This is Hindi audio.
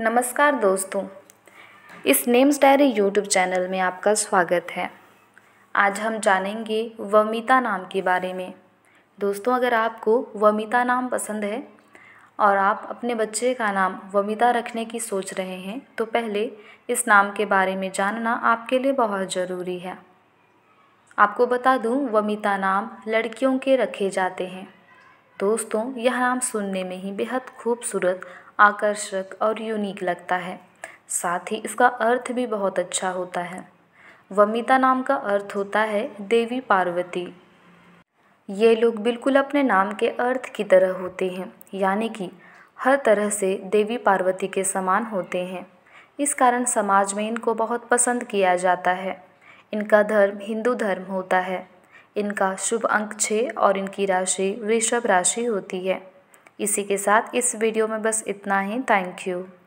नमस्कार दोस्तों इस नेम्स डायरी यूट्यूब चैनल में आपका स्वागत है आज हम जानेंगे वमिता नाम के बारे में दोस्तों अगर आपको वमिता नाम पसंद है और आप अपने बच्चे का नाम वमिता रखने की सोच रहे हैं तो पहले इस नाम के बारे में जानना आपके लिए बहुत ज़रूरी है आपको बता दूं वमिता नाम लड़कियों के रखे जाते हैं दोस्तों यह नाम सुनने में ही बेहद खूबसूरत आकर्षक और यूनिक लगता है साथ ही इसका अर्थ भी बहुत अच्छा होता है वमिता नाम का अर्थ होता है देवी पार्वती ये लोग बिल्कुल अपने नाम के अर्थ की तरह होते हैं यानी कि हर तरह से देवी पार्वती के समान होते हैं इस कारण समाज में इनको बहुत पसंद किया जाता है इनका धर्म हिंदू धर्म होता है इनका शुभ अंक छः और इनकी राशि वृषभ राशि होती है इसी के साथ इस वीडियो में बस इतना ही थैंक यू